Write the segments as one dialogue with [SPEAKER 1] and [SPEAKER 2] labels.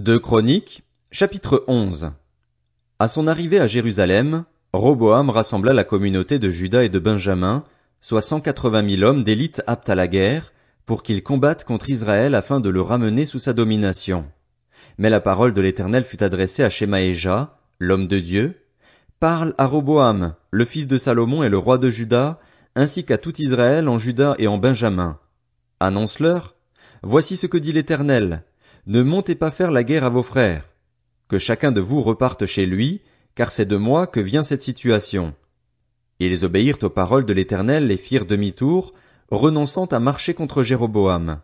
[SPEAKER 1] 2 Chroniques, chapitre 11. À son arrivée à Jérusalem, Roboam rassembla la communauté de Juda et de Benjamin, soit 180 mille hommes d'élite aptes à la guerre, pour qu'ils combattent contre Israël afin de le ramener sous sa domination. Mais la parole de l'Éternel fut adressée à Shemaéja, l'homme de Dieu, Parle à Roboam, le fils de Salomon et le roi de Juda, ainsi qu'à tout Israël en Juda et en Benjamin. Annonce-leur, Voici ce que dit l'Éternel, ne montez pas faire la guerre à vos frères. Que chacun de vous reparte chez lui, car c'est de moi que vient cette situation. Ils obéirent aux paroles de l'Éternel et firent demi-tour, renonçant à marcher contre Jéroboam.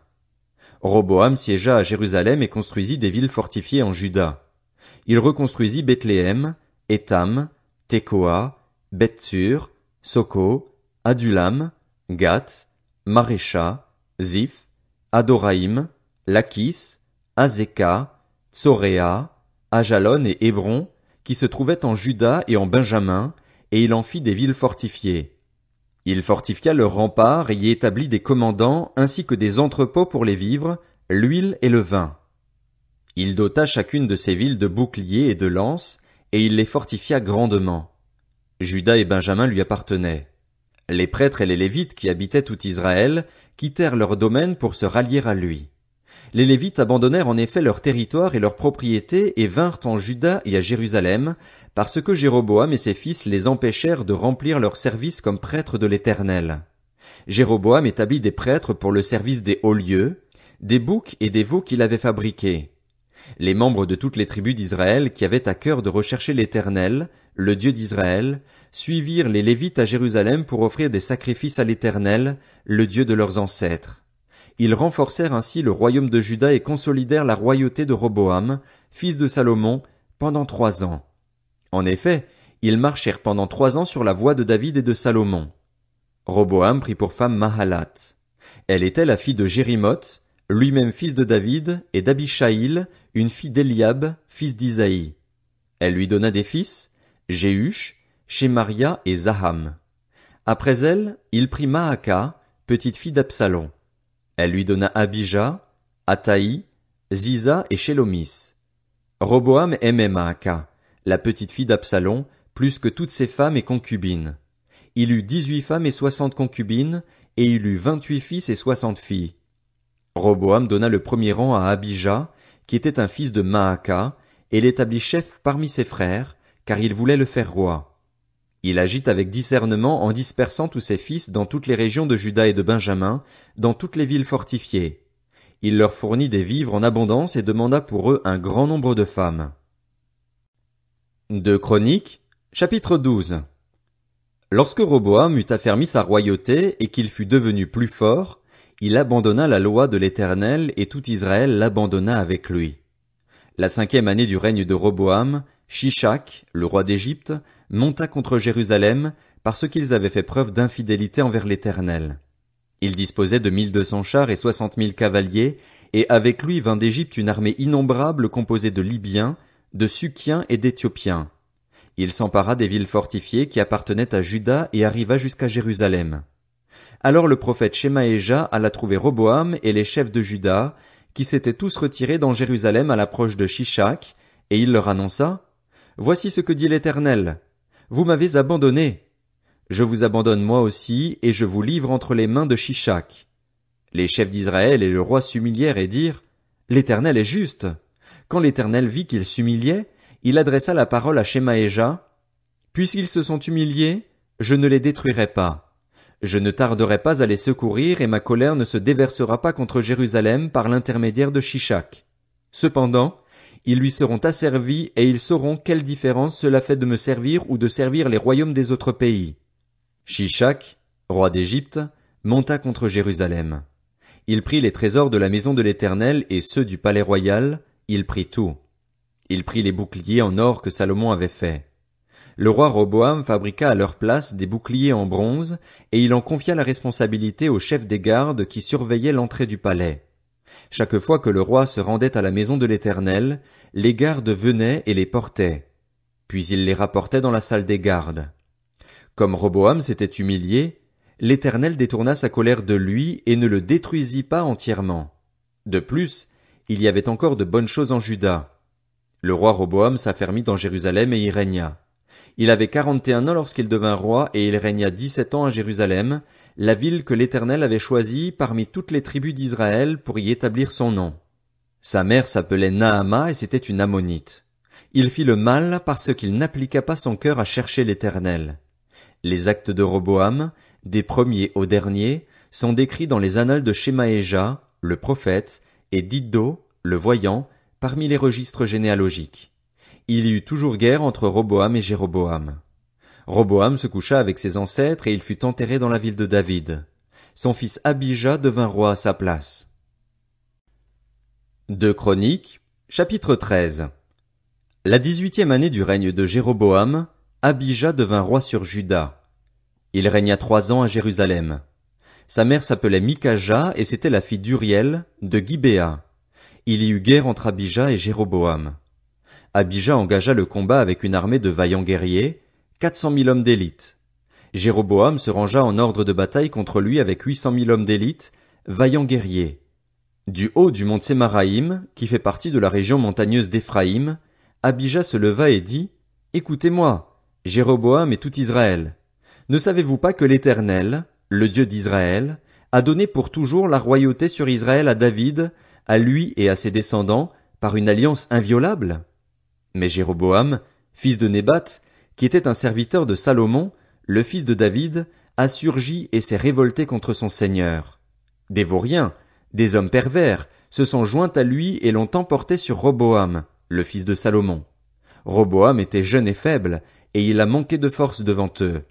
[SPEAKER 1] Roboam siégea à Jérusalem et construisit des villes fortifiées en Juda. Il reconstruisit Bethléem, Étham, Tekoa, Bethsur, Soko, Adulam, Gath, Marécha, Ziph, Adoraïm, Lachis, Azekah, Tzoréa, Ajalon et Hébron, qui se trouvaient en Juda et en Benjamin, et il en fit des villes fortifiées. Il fortifia leurs remparts et y établit des commandants ainsi que des entrepôts pour les vivres, l'huile et le vin. Il dota chacune de ces villes de boucliers et de lances, et il les fortifia grandement. Juda et Benjamin lui appartenaient. Les prêtres et les Lévites qui habitaient tout Israël quittèrent leur domaine pour se rallier à lui. Les Lévites abandonnèrent en effet leur territoire et leurs propriétés et vinrent en Juda et à Jérusalem, parce que Jéroboam et ses fils les empêchèrent de remplir leur service comme prêtres de l'Éternel. Jéroboam établit des prêtres pour le service des hauts lieux, des boucs et des veaux qu'il avait fabriqués. Les membres de toutes les tribus d'Israël qui avaient à cœur de rechercher l'Éternel, le Dieu d'Israël, suivirent les Lévites à Jérusalem pour offrir des sacrifices à l'Éternel, le Dieu de leurs ancêtres. Ils renforcèrent ainsi le royaume de Juda et consolidèrent la royauté de Roboam, fils de Salomon, pendant trois ans. En effet, ils marchèrent pendant trois ans sur la voie de David et de Salomon. Roboam prit pour femme Mahalat. Elle était la fille de Jérimoth, lui-même fils de David, et d'Abishaïl, une fille d'Eliab, fils d'Isaïe. Elle lui donna des fils, Jéhush, Shemaria et Zaham. Après elle, il prit Mahaka, petite fille d'Absalom. Elle lui donna Abijah, Ataï, Ziza et Shelomis. Roboam aimait Maaka, la petite fille d'Absalom, plus que toutes ses femmes et concubines. Il eut dix-huit femmes et soixante concubines, et il eut vingt-huit fils et soixante filles. Roboam donna le premier rang à Abijah, qui était un fils de Maaka, et l'établit chef parmi ses frères, car il voulait le faire roi. Il agit avec discernement en dispersant tous ses fils dans toutes les régions de Juda et de Benjamin, dans toutes les villes fortifiées. Il leur fournit des vivres en abondance et demanda pour eux un grand nombre de femmes. De Chroniques, chapitre 12. Lorsque Roboam eut affermi sa royauté et qu'il fut devenu plus fort, il abandonna la loi de l'Éternel et tout Israël l'abandonna avec lui. La cinquième année du règne de Roboam, Shishak, le roi d'Égypte, monta contre Jérusalem parce qu'ils avaient fait preuve d'infidélité envers l'Éternel. Il disposait de mille deux cents chars et soixante mille cavaliers, et avec lui vint d'Égypte une armée innombrable composée de Libyens, de Sukiens et d'Éthiopiens. Il s'empara des villes fortifiées qui appartenaient à Juda et arriva jusqu'à Jérusalem. Alors le prophète Shemaéja alla trouver Roboam et les chefs de Juda, qui s'étaient tous retirés dans Jérusalem à l'approche de Shishak, et il leur annonça, Voici ce que dit l'Éternel. Vous m'avez abandonné. Je vous abandonne moi aussi, et je vous livre entre les mains de Shishak. Les chefs d'Israël et le roi s'humilièrent et dirent, L'Éternel est juste. Quand l'Éternel vit qu'ils s'humiliaient, il adressa la parole à Shemaéja, Puisqu'ils se sont humiliés, je ne les détruirai pas. Je ne tarderai pas à les secourir et ma colère ne se déversera pas contre Jérusalem par l'intermédiaire de Shishak. Cependant, ils lui seront asservis, et ils sauront quelle différence cela fait de me servir ou de servir les royaumes des autres pays. Shishak, roi d'Égypte, monta contre Jérusalem. Il prit les trésors de la maison de l'Éternel et ceux du palais royal, il prit tout. Il prit les boucliers en or que Salomon avait faits. Le roi Roboam fabriqua à leur place des boucliers en bronze, et il en confia la responsabilité au chef des gardes qui surveillait l'entrée du palais. Chaque fois que le roi se rendait à la maison de l'Éternel, les gardes venaient et les portaient. Puis il les rapportait dans la salle des gardes. Comme Roboam s'était humilié, l'Éternel détourna sa colère de lui et ne le détruisit pas entièrement. De plus, il y avait encore de bonnes choses en Juda. Le roi Roboam s'affermit dans Jérusalem et y régna. Il avait quarante et un ans lorsqu'il devint roi et il régna dix-sept ans à Jérusalem, la ville que l'Éternel avait choisie parmi toutes les tribus d'Israël pour y établir son nom. Sa mère s'appelait Nahama et c'était une ammonite. Il fit le mal parce qu'il n'appliqua pas son cœur à chercher l'Éternel. Les actes de Roboam, des premiers aux derniers, sont décrits dans les annales de Shemaéja, le prophète, et d'Iddo, le voyant, parmi les registres généalogiques. Il y eut toujours guerre entre Roboam et Jéroboam. Roboam se coucha avec ses ancêtres et il fut enterré dans la ville de David. Son fils Abijah devint roi à sa place. Deux Chroniques, chapitre 13. La dix-huitième année du règne de Jéroboam, Abijah devint roi sur Juda. Il régna trois ans à Jérusalem. Sa mère s'appelait Micaja et c'était la fille d'Uriel, de Gibéa. Il y eut guerre entre Abijah et Jéroboam. Abijah engagea le combat avec une armée de vaillants guerriers, 400 000 hommes d'élite. Jéroboam se rangea en ordre de bataille contre lui avec 800 000 hommes d'élite, vaillants guerriers. Du haut du mont Sémaraïm, qui fait partie de la région montagneuse d'Éphraïm, Abijah se leva et dit, Écoutez-moi, Jéroboam et tout Israël. Ne savez-vous pas que l'Éternel, le Dieu d'Israël, a donné pour toujours la royauté sur Israël à David, à lui et à ses descendants, par une alliance inviolable? Mais Jéroboam, fils de Nébat, qui était un serviteur de Salomon, le fils de David, a surgi et s'est révolté contre son Seigneur. Des vauriens, des hommes pervers, se sont joints à lui et l'ont emporté sur Roboam, le fils de Salomon. Roboam était jeune et faible, et il a manqué de force devant eux.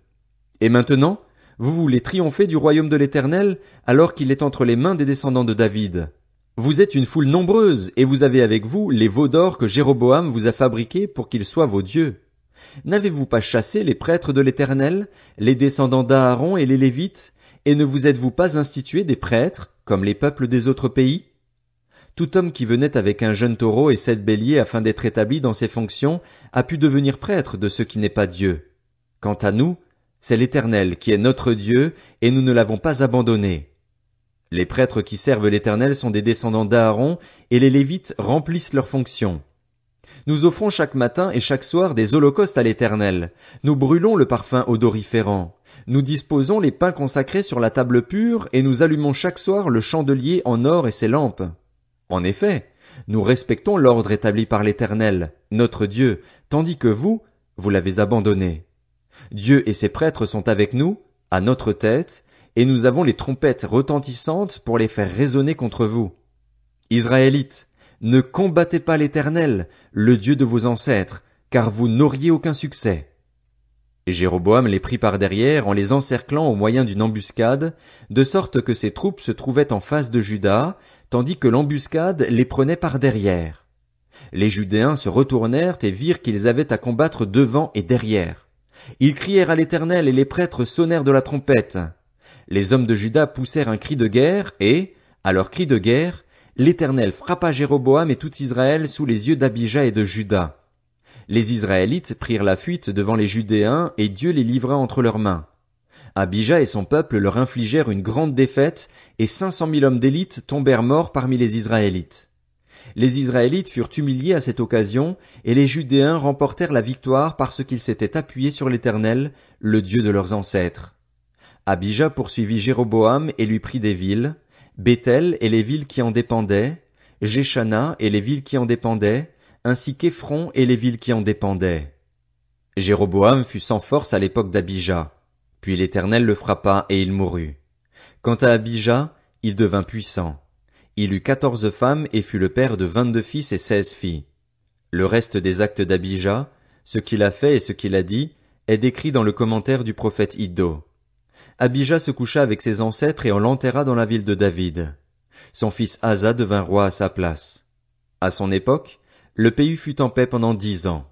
[SPEAKER 1] Et maintenant, vous voulez triompher du royaume de l'Éternel, alors qu'il est entre les mains des descendants de David. Vous êtes une foule nombreuse, et vous avez avec vous les veaux d'or que Jéroboam vous a fabriqués pour qu'ils soient vos dieux. N'avez-vous pas chassé les prêtres de l'Éternel, les descendants d'Aaron et les Lévites, et ne vous êtes-vous pas institué des prêtres, comme les peuples des autres pays? Tout homme qui venait avec un jeune taureau et sept béliers afin d'être établi dans ses fonctions a pu devenir prêtre de ce qui n'est pas Dieu. Quant à nous, c'est l'Éternel qui est notre Dieu, et nous ne l'avons pas abandonné. Les prêtres qui servent l'Éternel sont des descendants d'Aaron, et les Lévites remplissent leurs fonctions. Nous offrons chaque matin et chaque soir des holocaustes à l'Éternel. Nous brûlons le parfum odoriférant. Nous disposons les pains consacrés sur la table pure et nous allumons chaque soir le chandelier en or et ses lampes. En effet, nous respectons l'ordre établi par l'Éternel, notre Dieu, tandis que vous, vous l'avez abandonné. Dieu et ses prêtres sont avec nous, à notre tête, et nous avons les trompettes retentissantes pour les faire résonner contre vous. Israélites, ne combattez pas l'Éternel, le Dieu de vos ancêtres, car vous n'auriez aucun succès. Et Jéroboam les prit par derrière en les encerclant au moyen d'une embuscade, de sorte que ses troupes se trouvaient en face de Juda, tandis que l'embuscade les prenait par derrière. Les Judéens se retournèrent et virent qu'ils avaient à combattre devant et derrière. Ils crièrent à l'Éternel et les prêtres sonnèrent de la trompette. Les hommes de Juda poussèrent un cri de guerre et, à leur cri de guerre, L'Éternel frappa Jéroboam et tout Israël sous les yeux d'Abijah et de Juda. Les Israélites prirent la fuite devant les Judéens, et Dieu les livra entre leurs mains. Abijah et son peuple leur infligèrent une grande défaite, et cinq cent mille hommes d'élite tombèrent morts parmi les Israélites. Les Israélites furent humiliés à cette occasion, et les Judéens remportèrent la victoire parce qu'ils s'étaient appuyés sur l'Éternel, le Dieu de leurs ancêtres. Abijah poursuivit Jéroboam et lui prit des villes, Bethel et les villes qui en dépendaient, Jéchana et les villes qui en dépendaient, ainsi qu'Ephron et les villes qui en dépendaient. Jéroboam fut sans force à l'époque d'Abijah. Puis l'Éternel le frappa et il mourut. Quant à Abijah, il devint puissant. Il eut quatorze femmes et fut le père de vingt-deux fils et seize filles. Le reste des actes d'Abijah, ce qu'il a fait et ce qu'il a dit, est décrit dans le commentaire du prophète Ido. Abijah se coucha avec ses ancêtres et on l'enterra dans la ville de David. Son fils Asa devint roi à sa place. À son époque, le pays fut en paix pendant dix ans.